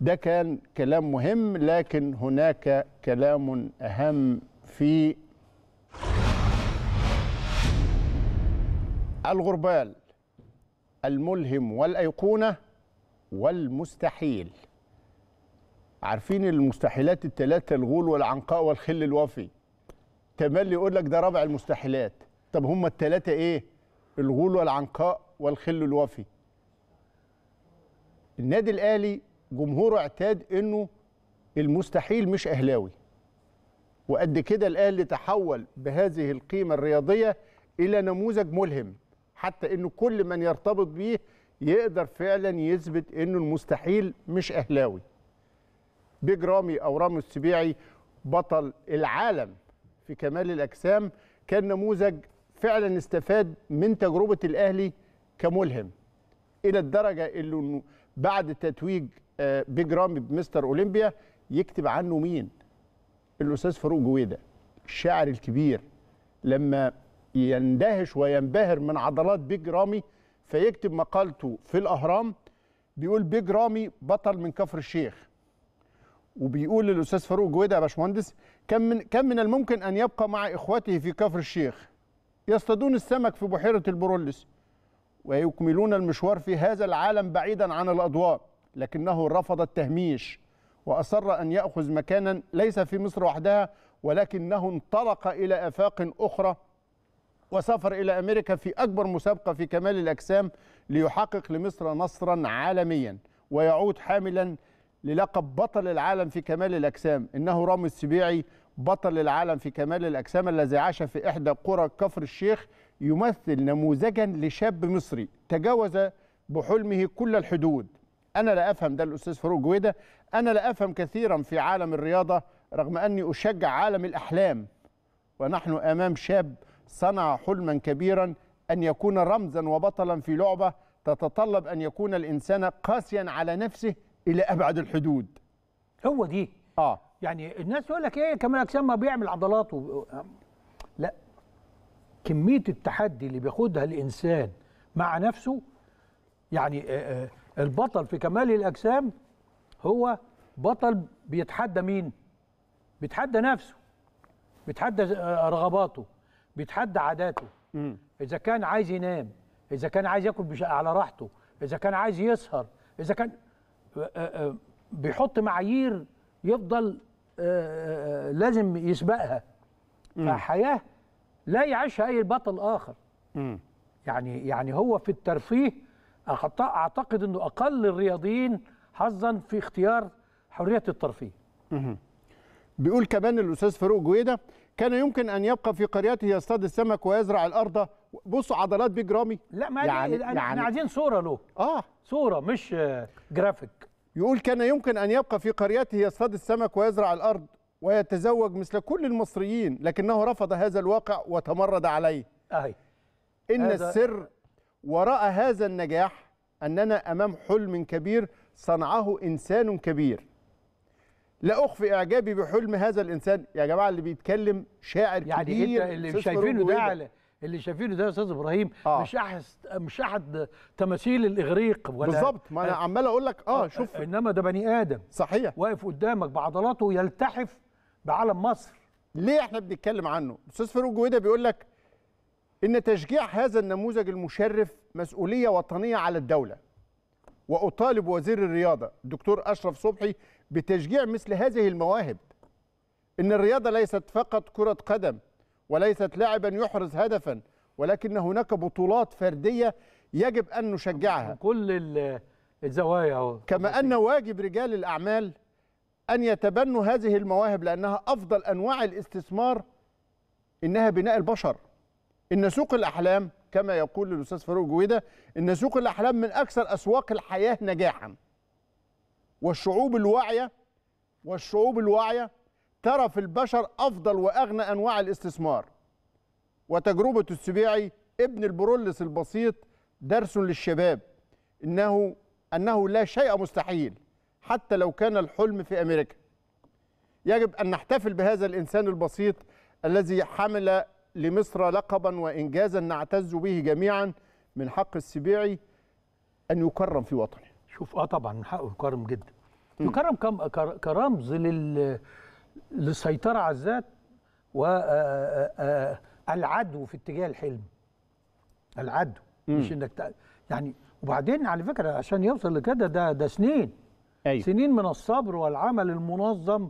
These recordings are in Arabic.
ده كان كلام مهم لكن هناك كلام أهم في الغربال الملهم والأيقونة والمستحيل عارفين المستحيلات الثلاثة الغول والعنقاء والخل الوفي تملي يقول لك ده رابع المستحيلات طب هم الثلاثة ايه الغول والعنقاء والخل الوفي النادي الأهلي جمهوره اعتاد انه المستحيل مش اهلاوي وقد كده الاهلي تحول بهذه القيمه الرياضيه الى نموذج ملهم حتى انه كل من يرتبط بيه يقدر فعلا يثبت انه المستحيل مش اهلاوي بيج رامي او رامي السبيعي بطل العالم في كمال الاجسام كان نموذج فعلا استفاد من تجربه الاهلي كملهم الى الدرجه انه بعد تتويج بيج رامي بمستر اولمبيا يكتب عنه مين الاستاذ فاروق جويده الشاعر الكبير لما يندهش وينبهر من عضلات بيج رامي فيكتب مقالته في الاهرام بيقول بيج رامي بطل من كفر الشيخ وبيقول للاستاذ فاروق جويده يا باشمهندس كم من كم من الممكن ان يبقى مع اخوته في كفر الشيخ يصطادون السمك في بحيره البرولس ويكملون المشوار في هذا العالم بعيدا عن الاضواء لكنه رفض التهميش وأصر أن يأخذ مكانا ليس في مصر وحدها ولكنه انطلق إلى آفاق أخرى وسافر إلى أمريكا في أكبر مسابقة في كمال الأجسام ليحقق لمصر نصرا عالميا ويعود حاملا للقب بطل العالم في كمال الأجسام إنه رامي السبيعي بطل العالم في كمال الأجسام الذي عاش في إحدى قرى كفر الشيخ يمثل نموذجا لشاب مصري تجاوز بحلمه كل الحدود انا لا افهم ده الاستاذ فاروق جويده انا لا افهم كثيرا في عالم الرياضه رغم اني اشجع عالم الاحلام ونحن امام شاب صنع حلما كبيرا ان يكون رمزا وبطلا في لعبه تتطلب ان يكون الانسان قاسيا على نفسه الى ابعد الحدود هو دي اه يعني الناس يقول لك ايه كمال اجسام ما بيعمل عضلات و... لا كميه التحدي اللي بياخدها الانسان مع نفسه يعني آآ آآ البطل في كمال الاجسام هو بطل بيتحدى مين بيتحدى نفسه بيتحدى رغباته بيتحدى عاداته مم. اذا كان عايز ينام اذا كان عايز ياكل على راحته اذا كان عايز يسهر اذا كان بيحط معايير يفضل لازم يسبقها فحياه لا يعيشها اي بطل اخر مم. يعني يعني هو في الترفيه اعتقد انه اقل الرياضيين حظا في اختيار حريه الترفيه. بيقول كمان الاستاذ فاروق جويده كان يمكن ان يبقى في قريته يصطاد السمك ويزرع الارض بصوا عضلات بيج رامي لا ما يعني, يعني احنا يعني عايزين صوره له اه صوره مش جرافيك يقول كان يمكن ان يبقى في قريته يصطاد السمك ويزرع الارض ويتزوج مثل كل المصريين لكنه رفض هذا الواقع وتمرد عليه اهي ان السر وراء هذا النجاح اننا امام حلم كبير صنعه انسان كبير لا اخفي اعجابي بحلم هذا الانسان يا جماعه اللي بيتكلم شاعر يعني كبير يعني اللي شايفينه ده على اللي شايفينه ده يا استاذ ابراهيم آه. مش احد مش احد تماثيل الاغريق ولا بالظبط ما انا آه. عمال اقول لك آه،, اه شوف انما ده بني ادم صحيح واقف قدامك بعضلاته يلتحف بعالم مصر ليه احنا بنتكلم عنه استاذ فاروق جويده بيقول لك إن تشجيع هذا النموذج المشرف مسؤولية وطنية على الدولة وأطالب وزير الرياضة الدكتور أشرف صبحي بتشجيع مثل هذه المواهب إن الرياضة ليست فقط كرة قدم وليست لاعبا يحرز هدفا ولكن هناك بطولات فردية يجب أن نشجعها كل الزوايا كما أن واجب رجال الأعمال أن يتبنوا هذه المواهب لأنها أفضل أنواع الاستثمار إنها بناء البشر ان سوق الاحلام كما يقول الاستاذ فاروق جويده ان سوق الاحلام من اكثر اسواق الحياه نجاحا والشعوب الواعيه والشعوب الواعيه ترى في البشر افضل واغنى انواع الاستثمار وتجربه السبيعي ابن البرولس البسيط درس للشباب انه انه لا شيء مستحيل حتى لو كان الحلم في امريكا يجب ان نحتفل بهذا الانسان البسيط الذي حمل لمصر لقبا وإنجازا نعتز به جميعا من حق السبيعي أن يكرم في وطنه شوف آه طبعا من حقه يكرم جدا يكرم كرمز لل... للسيطرة على الذات والعدو آه، آه، آه، في اتجاه الحلم العدو مش انك يعني وبعدين على فكره عشان يوصل لكده ده ده سنين أيوه. سنين من الصبر والعمل المنظم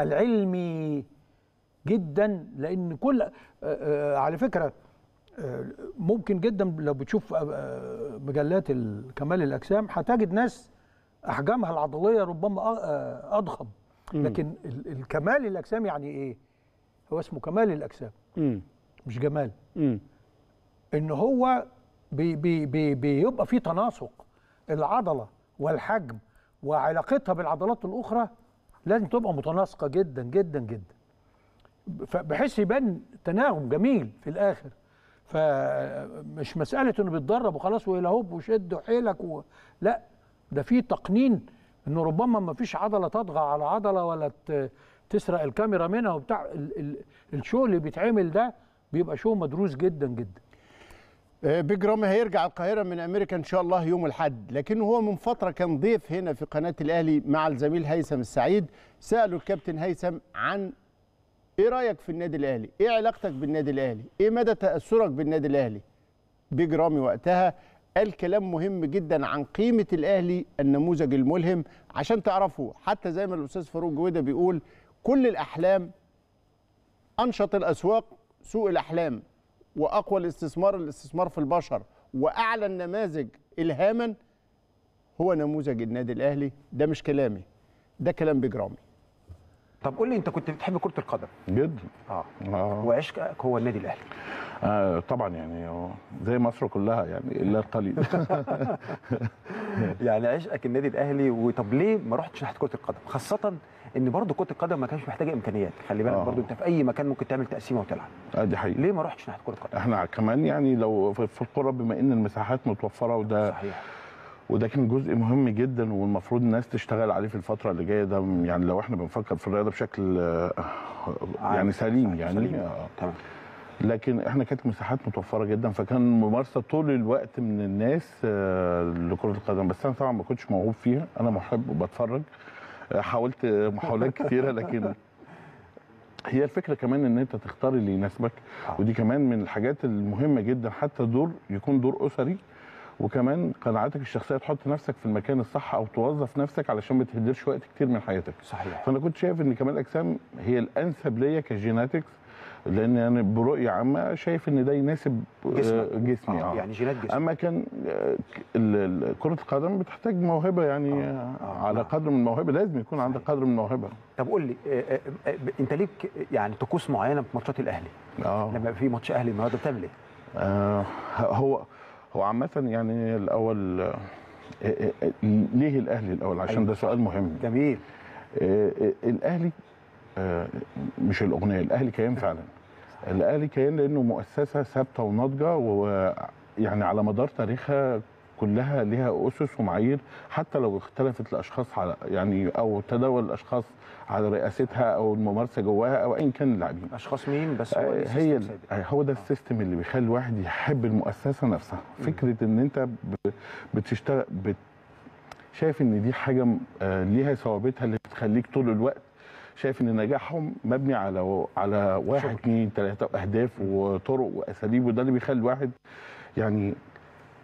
العلمي جدا لان كل آه، آه، على فكره آه، ممكن جدا لو بتشوف مجلات كمال الاجسام هتجد ناس احجامها العضليه ربما اضخم لكن الكمال الاجسام يعني ايه هو اسمه كمال الاجسام مش جمال ان هو بي بي بي بيبقى في تناسق العضله والحجم وعلاقتها بالعضلات الاخرى لازم تبقى متناسقه جدا جدا جدا بحيث يبان تناغم جميل في الاخر فمش مساله انه بيتدرب وخلاص ويلهوب وشد حيلك و... لا ده في تقنين انه ربما ما فيش عضله تطغى على عضله ولا ت... تسرق الكاميرا منها وبتاع ال... ال... الشو اللي بيتعمل ده بيبقى شو مدروس جدا جدا آه، بيج رامي هيرجع القاهرة من أمريكا إن شاء الله يوم الأحد، لكن هو من فترة كان ضيف هنا في قناة الأهلي مع الزميل هيثم السعيد، سألوا الكابتن هيثم عن ايه رايك في النادي الاهلي ايه علاقتك بالنادي الاهلي ايه مدى تاثرك بالنادي الاهلي بيج رامي وقتها قال كلام مهم جدا عن قيمه الاهلي النموذج الملهم عشان تعرفوا حتى زي ما الاستاذ فاروق جوده بيقول كل الاحلام انشط الاسواق سوق الاحلام واقوى الاستثمار الاستثمار في البشر واعلى النماذج الهاما هو نموذج النادي الاهلي ده مش كلامي ده كلام بجرامي طب قول لي انت كنت بتحب كره القدم جدا اه, آه. وعشقك هو النادي الاهلي آه طبعا يعني زي مصر كلها يعني الا القليل يعني عشقك النادي الاهلي وطب ليه ما رحتش ناحيه كره القدم خاصه ان برضه كره القدم ما كانش محتاجه امكانيات خلي بالك آه. برضه انت في اي مكان ممكن تعمل تقسيمه وتلعب اه دي حقيقه ليه ما رحتش ناحيه كره القدم احنا كمان يعني لو في القرى بما ان المساحات متوفره وده صحيح وده كان جزء مهم جدا والمفروض الناس تشتغل عليه في الفتره اللي جايه ده يعني لو احنا بنفكر في الرياضه بشكل آه، يعني سليم يعني سليم. آه. آه، تمام لكن احنا كانت مساحات متوفره جدا فكان ممارسه طول الوقت من الناس لكره القدم بس انا طبعا ما كنتش موهوب فيها انا محب وبتفرج حاولت محاولات كثيره لكن هي الفكره كمان ان انت تختار اللي يناسبك ودي كمان من الحاجات المهمه جدا حتى دور يكون دور اسري وكمان قناعاتك الشخصيه تحط نفسك في المكان الصح او توظف نفسك علشان ما تهدرش وقت كتير من حياتك صحيح فانا كنت شايف ان كمال الاجسام هي الانسب ليا كجيناتكس لان يعني برؤيه عامه شايف ان ده يناسب آه، جسمي آه. آه. يعني جينات جسمي اما كان آه، كره القدم بتحتاج موهبه يعني آه. آه. على آه. قدر من الموهبه لازم يكون عندك قدر من الموهبه طب قول لي انت ليك يعني طقوس معينه في ماتشات الاهلي آه. لما في ماتش اهلي النهارده بتعمل ايه؟ آه هو هو عامة يعني الأول آه، آه، آه، ليه الأهلي الأول عشان أيوه. ده سؤال مهم جميل الأهلي مش الأغنية الأهلي كيان فعلا الأهلي كيان لأنه مؤسسة ثابتة وناضجة ويعني على مدار تاريخها كلها لها اسس ومعايير حتى لو اختلفت الاشخاص على يعني او تداول الاشخاص على رئاستها او الممارسه جواها او ايا كان اللاعبين اشخاص مين بس آه، هو هي آه، هو ده آه. السيستم اللي بيخلي الواحد يحب المؤسسه نفسها فكره ان انت بتشتغل بت شايف ان دي حاجه ليها ثوابتها اللي بتخليك طول الوقت شايف ان نجاحهم مبني على على واحد اثنين ثلاثه اهداف وطرق واساليب وده اللي بيخلي الواحد يعني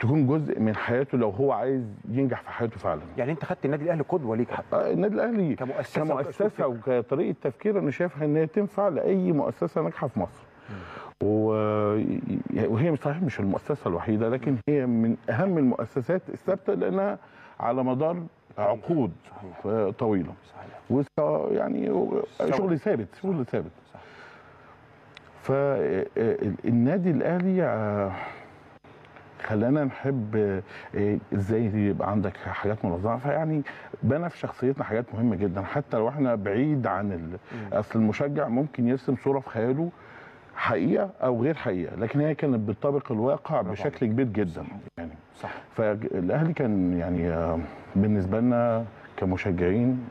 تكون جزء من حياته لو هو عايز ينجح في حياته فعلا يعني انت خدت النادي الاهلي قدوه ليك حتى آه النادي الاهلي كمؤسسه كمؤسسه وكطريقه تفكير انا شايفها ان هي تنفع لاي مؤسسه ناجحه في مصر و... وهي صحيح مش المؤسسه الوحيده لكن هي من اهم المؤسسات الثابته لانها على مدار عقود صحيح. آه، طويله صحيح. يعني شغل ثابت شغل ثابت فالنادي الاهلي آه، خلانا نحب آه، ازاي يبقى عندك حاجات منظمه فيعني بنى في شخصيتنا حاجات مهمه جدا حتى لو احنا بعيد عن ال... اصل المشجع ممكن يرسم صوره في خياله حقيقه او غير حقيقه لكن هي كانت بتطابق الواقع بشكل كبير جدا صح. يعني صح فالاهلي كان يعني آه، بالنسبه لنا كمشجعين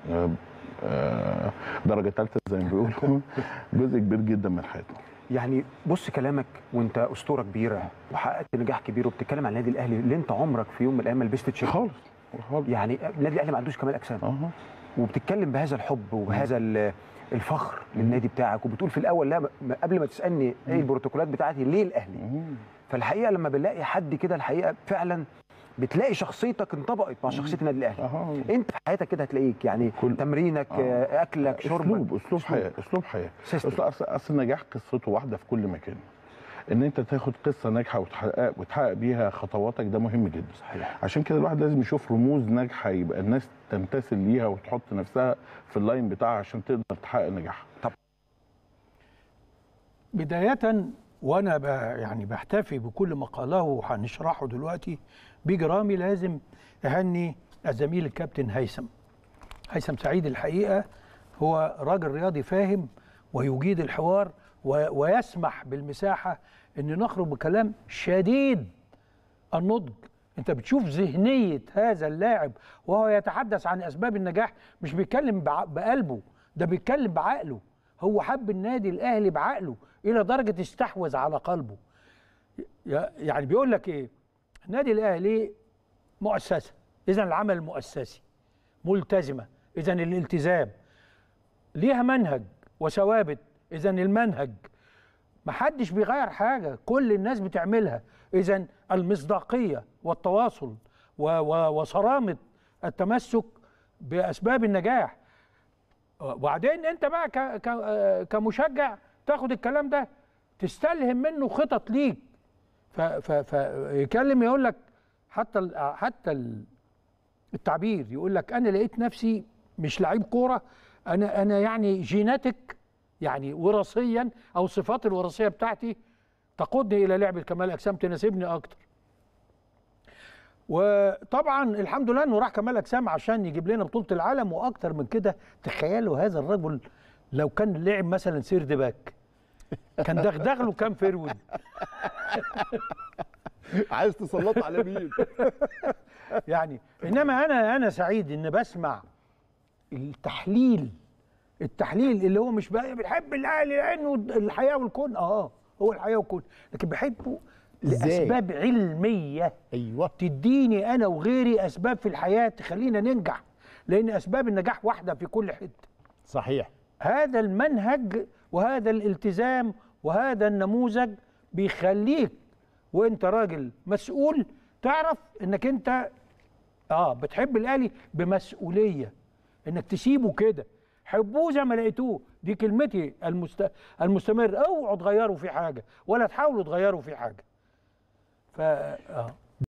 آه، درجه ثالثه زي ما بيقولوا جزء كبير جدا من حياتنا يعني بص كلامك وانت اسطوره كبيره وحققت نجاح كبير وبتتكلم عن النادي الاهلي اللي انت عمرك في يوم من الايام ما لبست تيشيرت خالص خالص يعني النادي الاهلي ما عندوش كمال اجسام أه. وبتتكلم بهذا الحب وبهذا الفخر للنادي بتاعك وبتقول في الاول لا قبل ما تسالني ايه البروتوكولات بتاعتي ليه الاهلي فالحقيقه لما بنلاقي حد كده الحقيقه فعلا بتلاقي شخصيتك انطبقت مع شخصيه النادي الاهلي انت في حياتك كده هتلاقيك يعني كل... تمرينك آه. اكلك شربك اسلوب اسلوب حياه اسلوب حياه اصل اصل النجاح قصته واحده في كل مكان ان انت تاخد قصه ناجحه وتحقق وتحقق بيها خطواتك ده مهم جدا صحيح. عشان كده الواحد لازم يشوف رموز ناجحه يبقى الناس تمتثل ليها وتحط نفسها في اللاين بتاعها عشان تقدر تحقق نجاحها طب بدايه وانا يعني بحتفي بكل ما قاله وهنشرحه دلوقتي بجرامي لازم اهني الزميل الكابتن هيثم هيثم سعيد الحقيقه هو راجل رياضي فاهم ويجيد الحوار ويسمح بالمساحه ان نخرج بكلام شديد النضج انت بتشوف ذهنيه هذا اللاعب وهو يتحدث عن اسباب النجاح مش بيتكلم بقلبه ده بيتكلم بعقله هو حب النادي الاهلي بعقله الى درجه استحوذ على قلبه يعني بيقول لك ايه النادي الاهلي مؤسسه اذا العمل مؤسسي ملتزمه اذا الالتزام ليها منهج وثوابت اذا المنهج محدش بيغير حاجه كل الناس بتعملها اذا المصداقيه والتواصل وصرامه التمسك باسباب النجاح وبعدين انت بقى آه، كمشجع تاخد الكلام ده تستلهم منه خطط ليك فيكلم يقول لك حتى حتى التعبير يقول لك انا لقيت نفسي مش لعيب كوره انا انا يعني جيناتك يعني وراثيا او صفات الوراثيه بتاعتي تقودني الى لعب الكمال اجسام تناسبني اكتر وطبعا الحمد لله انه راح كمال اجسام عشان يجيب لنا بطوله العالم واكتر من كده تخيلوا هذا الرجل لو كان لعب مثلا سير دباك كان دغدغ له كام فرود عايز تسلط على مين يعني انما انا انا سعيد ان بسمع التحليل التحليل اللي هو مش بقى بيحب الاهلي لانه الحياه والكون اه هو الحياه والكون لكن بحبه لاسباب علميه ايوه تديني انا وغيري اسباب في الحياه تخلينا ننجح لان اسباب النجاح واحده في كل حته صحيح هذا المنهج وهذا الالتزام وهذا النموذج بيخليك وانت راجل مسؤول تعرف انك انت اه بتحب الاهلي بمسؤوليه انك تسيبه كده حبوه زي ما لقيتوه دي كلمتي المست... المستمر اوعوا تغيروا في حاجه ولا تحاولوا تغيروا في حاجه ف اه